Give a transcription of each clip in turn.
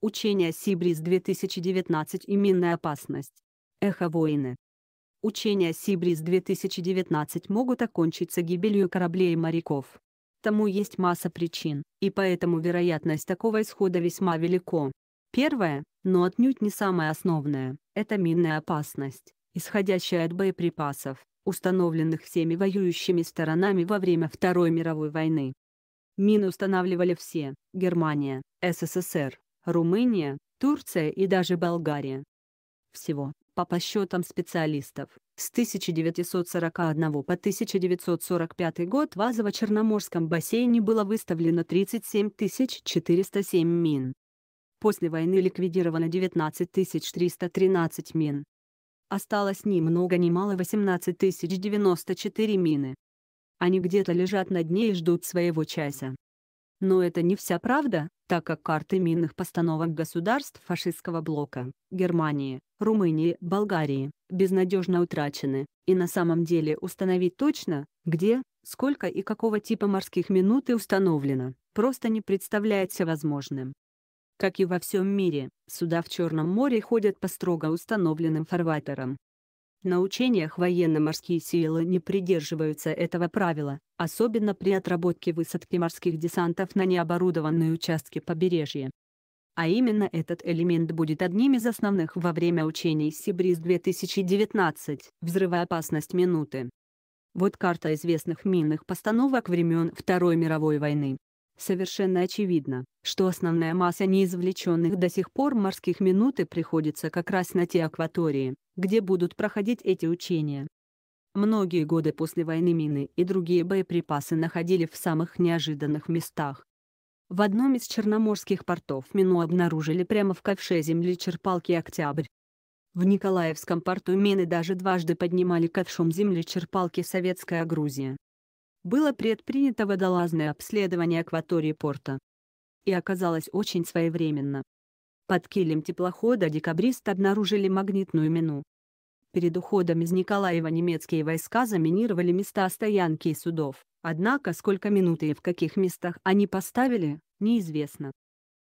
Учение Сибриз-2019 и минная опасность. Эхо войны. Учения Сибриз-2019 могут окончиться гибелью кораблей и моряков. Тому есть масса причин, и поэтому вероятность такого исхода весьма велико. Первое, но отнюдь не самое основное, это минная опасность, исходящая от боеприпасов, установленных всеми воюющими сторонами во время Второй мировой войны. Мины устанавливали все – Германия, СССР, Румыния, Турция и даже Болгария. Всего, по посчетам специалистов, с 1941 по 1945 год в Азово-Черноморском бассейне было выставлено 37 407 мин. После войны ликвидировано 19 313 мин. Осталось ни много ни мало 18 094 мины. Они где-то лежат на дне и ждут своего часа. Но это не вся правда, так как карты минных постановок государств фашистского блока – Германии, Румынии, Болгарии – безнадежно утрачены, и на самом деле установить точно, где, сколько и какого типа морских минуты установлено, просто не представляется возможным. Как и во всем мире, суда в Черном море ходят по строго установленным фарватерам, на учениях военно-морские силы не придерживаются этого правила, особенно при отработке высадки морских десантов на необорудованные участки побережья. А именно этот элемент будет одним из основных во время учений «Сибриз-2019» «Взрывоопасность минуты». Вот карта известных минных постановок времен Второй мировой войны. Совершенно очевидно, что основная масса неизвлеченных до сих пор морских минуты приходится как раз на те акватории, где будут проходить эти учения. Многие годы после войны мины и другие боеприпасы находили в самых неожиданных местах. В одном из черноморских портов мину обнаружили прямо в ковше земли черпалки «Октябрь». В Николаевском порту мины даже дважды поднимали ковшом земли черпалки «Советская Грузия» было предпринято водолазное обследование акватории порта. И оказалось очень своевременно. Под килем теплохода декабрист обнаружили магнитную мину. Перед уходом из Николаева немецкие войска заминировали места стоянки судов, однако сколько минут и в каких местах они поставили, неизвестно.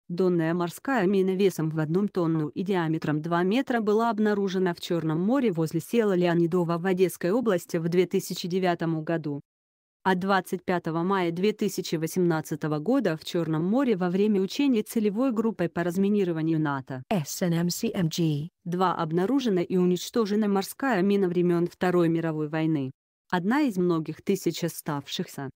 Донная морская мина весом в одну тонну и диаметром 2 метра была обнаружена в Черном море возле села Леонидова в Одесской области в 2009 году а 25 мая 2018 года в Черном море во время учений целевой группой по разминированию НАТО SNMCMG-2 обнаружена и уничтожена морская мина времен Второй мировой войны. Одна из многих тысяч оставшихся.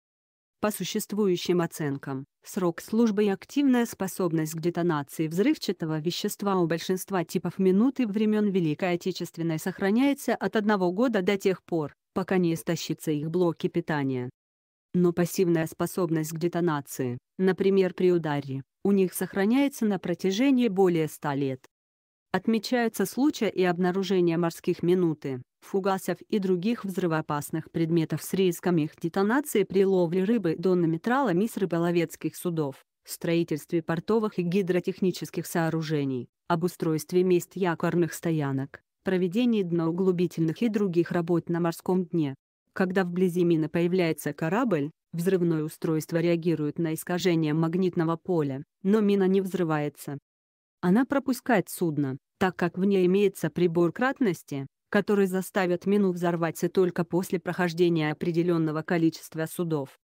По существующим оценкам, срок службы и активная способность к детонации взрывчатого вещества у большинства типов минуты времен Великой Отечественной сохраняется от одного года до тех пор, пока не истощатся их блоки питания. Но пассивная способность к детонации, например при ударе, у них сохраняется на протяжении более 100 лет. Отмечаются случаи и обнаружения морских минуты, фугасов и других взрывоопасных предметов с риском их детонации при ловле рыбы донными тралами рыболовецких судов, строительстве портовых и гидротехнических сооружений, обустройстве мест якорных стоянок, проведении дноуглубительных и других работ на морском дне. Когда вблизи мины появляется корабль, взрывное устройство реагирует на искажение магнитного поля, но мина не взрывается. Она пропускает судно, так как в ней имеется прибор кратности, который заставит мину взорваться только после прохождения определенного количества судов.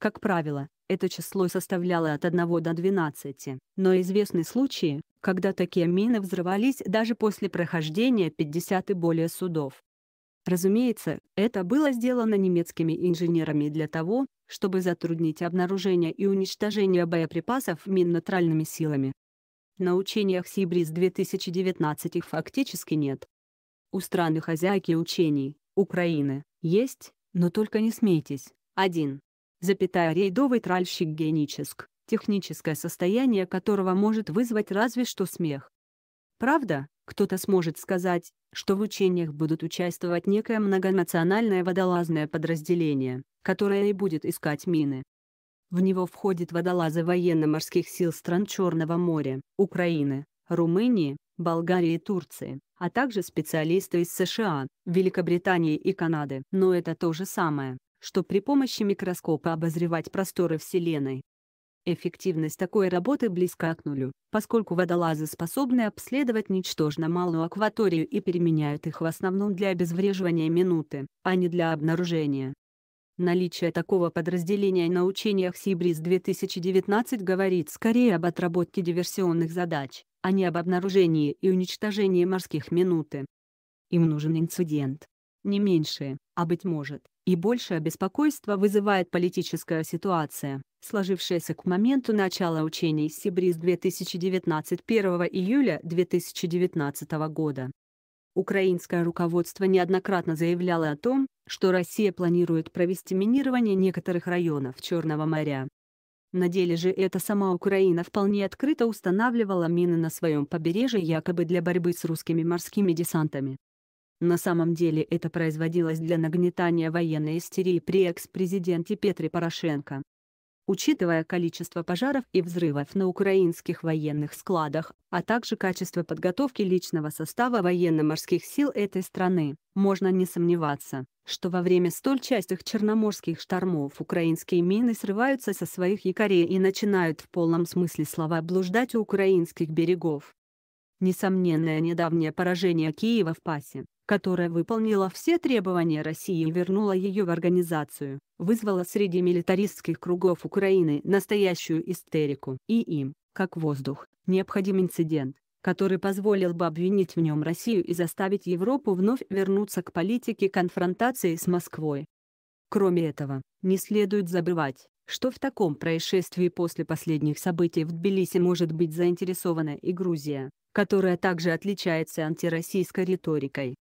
Как правило, это число составляло от 1 до 12, но известны случаи, когда такие мины взрывались даже после прохождения 50 и более судов. Разумеется, это было сделано немецкими инженерами для того, чтобы затруднить обнаружение и уничтожение боеприпасов мин натуральными силами. На учениях Сибрис-2019 их фактически нет. У страны хозяйки учений, Украины, есть, но только не смейтесь. 1 запятая рейдовый тральщик геническ, техническое состояние которого может вызвать разве что смех. Правда, кто-то сможет сказать, что в учениях будут участвовать некое многонациональное водолазное подразделение, которое и будет искать мины. В него входят водолазы военно-морских сил стран Черного моря, Украины, Румынии, Болгарии и Турции, а также специалисты из США, Великобритании и Канады. Но это то же самое, что при помощи микроскопа обозревать просторы Вселенной. Эффективность такой работы близка к нулю, поскольку водолазы способны обследовать ничтожно малую акваторию и переменяют их в основном для обезвреживания минуты, а не для обнаружения. Наличие такого подразделения на учениях Сибрис-2019 говорит скорее об отработке диверсионных задач, а не об обнаружении и уничтожении морских минуты. Им нужен инцидент. Не меньше, а быть может, и большее беспокойство вызывает политическая ситуация, сложившаяся к моменту начала учений Сибриз 2019 1 июля 2019 года. Украинское руководство неоднократно заявляло о том, что Россия планирует провести минирование некоторых районов Черного моря. На деле же эта сама Украина вполне открыто устанавливала мины на своем побережье якобы для борьбы с русскими морскими десантами. На самом деле это производилось для нагнетания военной истерии при экс-президенте Петре Порошенко. Учитывая количество пожаров и взрывов на украинских военных складах, а также качество подготовки личного состава военно-морских сил этой страны, можно не сомневаться, что во время столь частых черноморских штормов украинские мины срываются со своих якорей и начинают в полном смысле слова блуждать у украинских берегов. Несомненное недавнее поражение Киева в Пасе, которая выполнила все требования России и вернула ее в организацию, вызвала среди милитаристских кругов Украины настоящую истерику. И им, как воздух, необходим инцидент, который позволил бы обвинить в нем Россию и заставить Европу вновь вернуться к политике конфронтации с Москвой. Кроме этого, не следует забывать, что в таком происшествии после последних событий в Тбилиси может быть заинтересована и Грузия, которая также отличается антироссийской риторикой.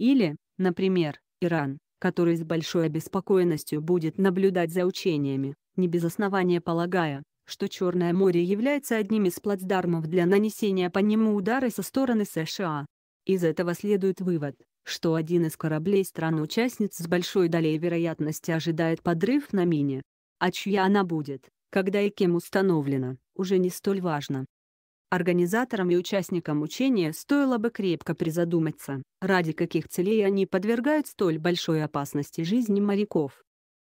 Или, например, Иран, который с большой обеспокоенностью будет наблюдать за учениями, не без основания полагая, что Черное море является одним из плацдармов для нанесения по нему удара со стороны США. Из этого следует вывод, что один из кораблей стран-участниц с большой долей вероятности ожидает подрыв на мине. А чья она будет, когда и кем установлена, уже не столь важно. Организаторам и участникам учения стоило бы крепко призадуматься, ради каких целей они подвергают столь большой опасности жизни моряков.